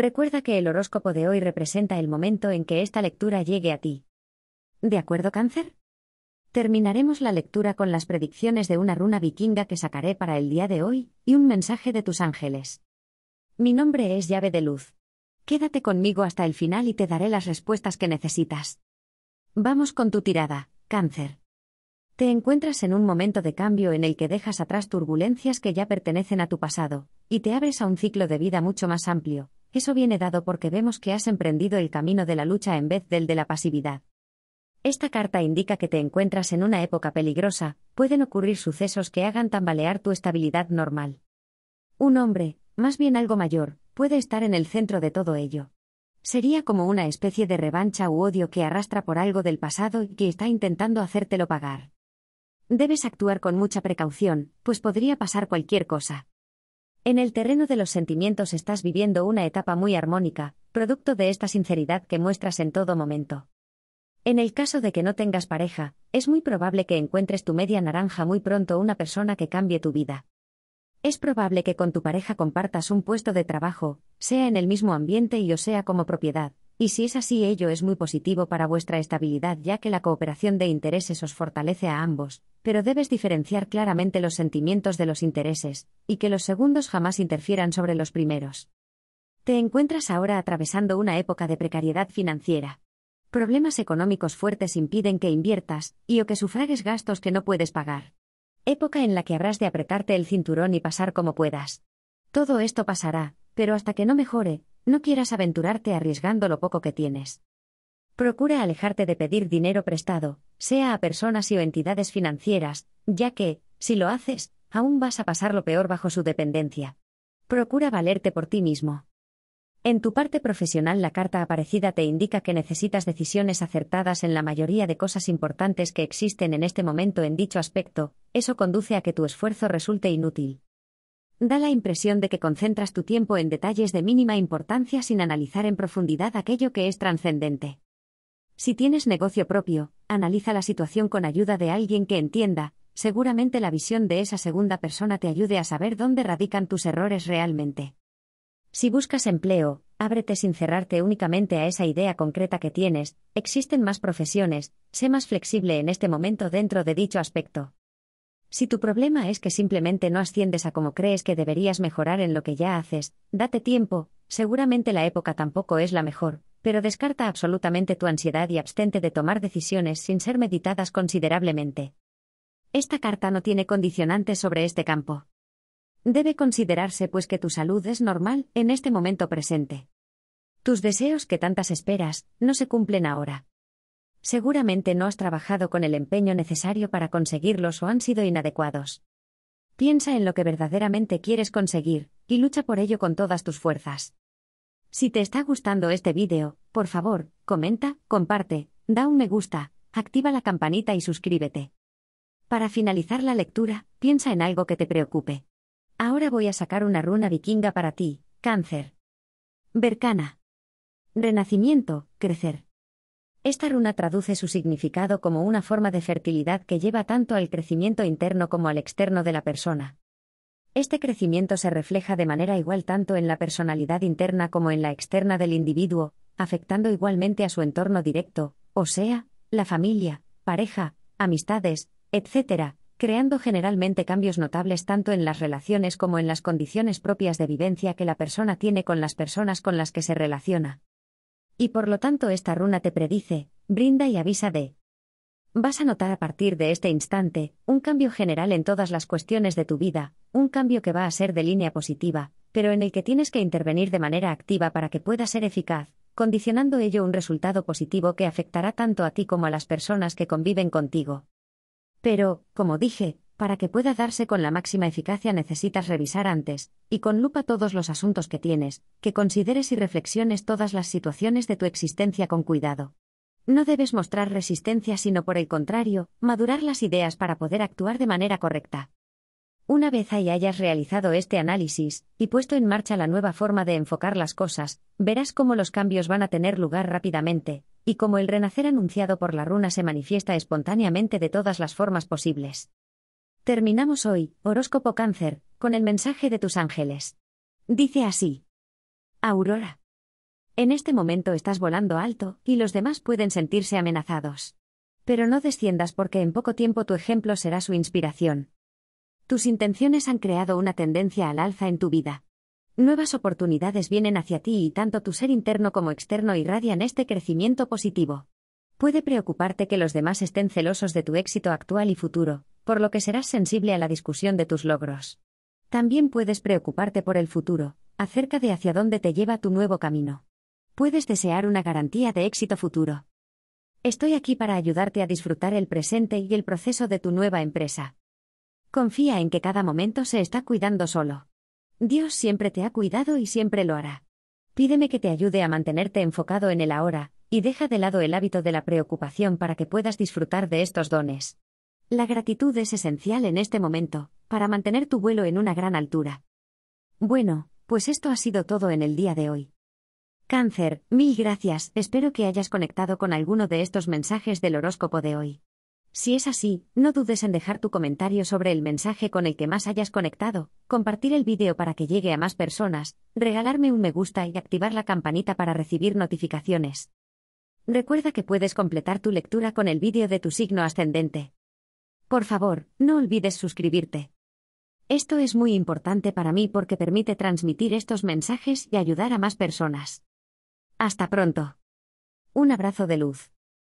Recuerda que el horóscopo de hoy representa el momento en que esta lectura llegue a ti. ¿De acuerdo, cáncer? Terminaremos la lectura con las predicciones de una runa vikinga que sacaré para el día de hoy, y un mensaje de tus ángeles. Mi nombre es llave de luz. Quédate conmigo hasta el final y te daré las respuestas que necesitas. Vamos con tu tirada, cáncer. Te encuentras en un momento de cambio en el que dejas atrás turbulencias que ya pertenecen a tu pasado, y te abres a un ciclo de vida mucho más amplio, eso viene dado porque vemos que has emprendido el camino de la lucha en vez del de la pasividad. Esta carta indica que te encuentras en una época peligrosa, pueden ocurrir sucesos que hagan tambalear tu estabilidad normal. Un hombre, más bien algo mayor, puede estar en el centro de todo ello. Sería como una especie de revancha u odio que arrastra por algo del pasado y que está intentando hacértelo pagar. Debes actuar con mucha precaución, pues podría pasar cualquier cosa. En el terreno de los sentimientos estás viviendo una etapa muy armónica, producto de esta sinceridad que muestras en todo momento. En el caso de que no tengas pareja, es muy probable que encuentres tu media naranja muy pronto una persona que cambie tu vida. Es probable que con tu pareja compartas un puesto de trabajo, sea en el mismo ambiente y o sea como propiedad, y si es así, ello es muy positivo para vuestra estabilidad ya que la cooperación de intereses os fortalece a ambos, pero debes diferenciar claramente los sentimientos de los intereses, y que los segundos jamás interfieran sobre los primeros. Te encuentras ahora atravesando una época de precariedad financiera. Problemas económicos fuertes impiden que inviertas, y o que sufragues gastos que no puedes pagar. Época en la que habrás de apretarte el cinturón y pasar como puedas. Todo esto pasará, pero hasta que no mejore, no quieras aventurarte arriesgando lo poco que tienes. Procura alejarte de pedir dinero prestado, sea a personas y o entidades financieras, ya que, si lo haces, aún vas a pasar lo peor bajo su dependencia. Procura valerte por ti mismo. En tu parte profesional la carta aparecida te indica que necesitas decisiones acertadas en la mayoría de cosas importantes que existen en este momento en dicho aspecto, eso conduce a que tu esfuerzo resulte inútil. Da la impresión de que concentras tu tiempo en detalles de mínima importancia sin analizar en profundidad aquello que es trascendente. Si tienes negocio propio, analiza la situación con ayuda de alguien que entienda, seguramente la visión de esa segunda persona te ayude a saber dónde radican tus errores realmente. Si buscas empleo, ábrete sin cerrarte únicamente a esa idea concreta que tienes, existen más profesiones, sé más flexible en este momento dentro de dicho aspecto. Si tu problema es que simplemente no asciendes a como crees que deberías mejorar en lo que ya haces, date tiempo, seguramente la época tampoco es la mejor, pero descarta absolutamente tu ansiedad y abstente de tomar decisiones sin ser meditadas considerablemente. Esta carta no tiene condicionantes sobre este campo. Debe considerarse pues que tu salud es normal en este momento presente. Tus deseos que tantas esperas no se cumplen ahora. Seguramente no has trabajado con el empeño necesario para conseguirlos o han sido inadecuados. Piensa en lo que verdaderamente quieres conseguir, y lucha por ello con todas tus fuerzas. Si te está gustando este vídeo, por favor, comenta, comparte, da un me gusta, activa la campanita y suscríbete. Para finalizar la lectura, piensa en algo que te preocupe. Ahora voy a sacar una runa vikinga para ti, cáncer. Vercana. Renacimiento, crecer. Esta runa traduce su significado como una forma de fertilidad que lleva tanto al crecimiento interno como al externo de la persona. Este crecimiento se refleja de manera igual tanto en la personalidad interna como en la externa del individuo, afectando igualmente a su entorno directo, o sea, la familia, pareja, amistades, etc., creando generalmente cambios notables tanto en las relaciones como en las condiciones propias de vivencia que la persona tiene con las personas con las que se relaciona. Y por lo tanto esta runa te predice, brinda y avisa de. Vas a notar a partir de este instante un cambio general en todas las cuestiones de tu vida, un cambio que va a ser de línea positiva, pero en el que tienes que intervenir de manera activa para que pueda ser eficaz, condicionando ello un resultado positivo que afectará tanto a ti como a las personas que conviven contigo. Pero, como dije, para que pueda darse con la máxima eficacia necesitas revisar antes, y con lupa todos los asuntos que tienes, que consideres y reflexiones todas las situaciones de tu existencia con cuidado. No debes mostrar resistencia, sino por el contrario, madurar las ideas para poder actuar de manera correcta. Una vez ahí hayas realizado este análisis, y puesto en marcha la nueva forma de enfocar las cosas, verás cómo los cambios van a tener lugar rápidamente, y cómo el renacer anunciado por la runa se manifiesta espontáneamente de todas las formas posibles. Terminamos hoy, horóscopo cáncer, con el mensaje de tus ángeles. Dice así. Aurora. En este momento estás volando alto, y los demás pueden sentirse amenazados. Pero no desciendas porque en poco tiempo tu ejemplo será su inspiración. Tus intenciones han creado una tendencia al alza en tu vida. Nuevas oportunidades vienen hacia ti y tanto tu ser interno como externo irradian este crecimiento positivo. Puede preocuparte que los demás estén celosos de tu éxito actual y futuro, por lo que serás sensible a la discusión de tus logros. También puedes preocuparte por el futuro, acerca de hacia dónde te lleva tu nuevo camino. Puedes desear una garantía de éxito futuro. Estoy aquí para ayudarte a disfrutar el presente y el proceso de tu nueva empresa. Confía en que cada momento se está cuidando solo. Dios siempre te ha cuidado y siempre lo hará. Pídeme que te ayude a mantenerte enfocado en el ahora, y deja de lado el hábito de la preocupación para que puedas disfrutar de estos dones. La gratitud es esencial en este momento, para mantener tu vuelo en una gran altura. Bueno, pues esto ha sido todo en el día de hoy. Cáncer, mil gracias, espero que hayas conectado con alguno de estos mensajes del horóscopo de hoy. Si es así, no dudes en dejar tu comentario sobre el mensaje con el que más hayas conectado, compartir el vídeo para que llegue a más personas, regalarme un me gusta y activar la campanita para recibir notificaciones. Recuerda que puedes completar tu lectura con el vídeo de tu signo ascendente. Por favor, no olvides suscribirte. Esto es muy importante para mí porque permite transmitir estos mensajes y ayudar a más personas. Hasta pronto. Un abrazo de luz.